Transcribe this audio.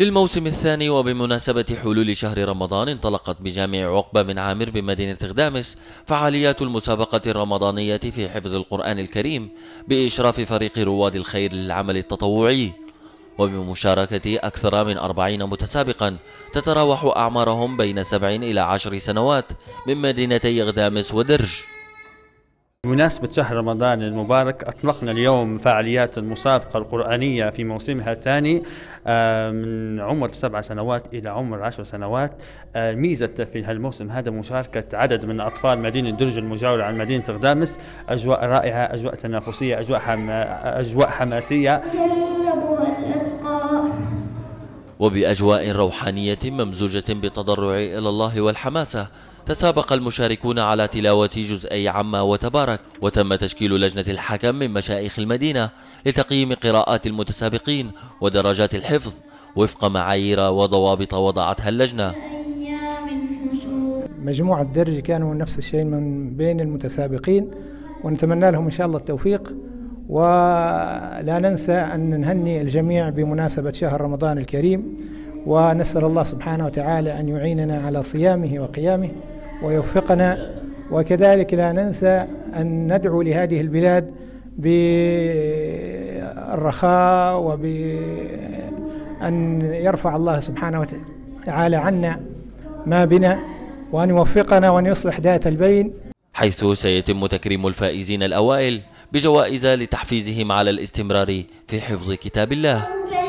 للموسم الثاني وبمناسبة حلول شهر رمضان انطلقت بجامع عقبة بن عامر بمدينة غدامس فعاليات المسابقة الرمضانية في حفظ القرآن الكريم بإشراف فريق رواد الخير للعمل التطوعي وبمشاركة أكثر من أربعين متسابقا تتراوح أعمارهم بين سبع إلى عشر سنوات من مدينتي غدامس ودرج بمناسبة شهر رمضان المبارك أطلقنا اليوم فعاليات المسابقة القرآنية في موسمها الثاني آه، من عمر سبع سنوات إلى عمر عشر سنوات آه، ميزة في هالموسم هذا مشاركة عدد من أطفال مدينة درج المجاورة عن مدينة غدامس أجواء رائعة أجواء تنافسية أجواء, حم... أجواء حماسية وبأجواء روحانية ممزوجة بتضرع إلى الله والحماسة تسابق المشاركون على تلاوة جزئي عما وتبارك وتم تشكيل لجنة الحكم من مشايخ المدينة لتقييم قراءات المتسابقين ودرجات الحفظ وفق معايير وضوابط وضعتها اللجنة مجموعة الدرج كانوا نفس الشيء من بين المتسابقين ونتمنى لهم إن شاء الله التوفيق ولا ننسى أن نهني الجميع بمناسبة شهر رمضان الكريم ونسأل الله سبحانه وتعالى أن يعيننا على صيامه وقيامه ويوفقنا وكذلك لا ننسى أن ندعو لهذه البلاد بالرخاء وبأن يرفع الله سبحانه وتعالى عنا ما بنا وأن يوفقنا وأن يصلح ذات البين حيث سيتم تكريم الفائزين الأوائل بجوائز لتحفيزهم على الاستمرار في حفظ كتاب الله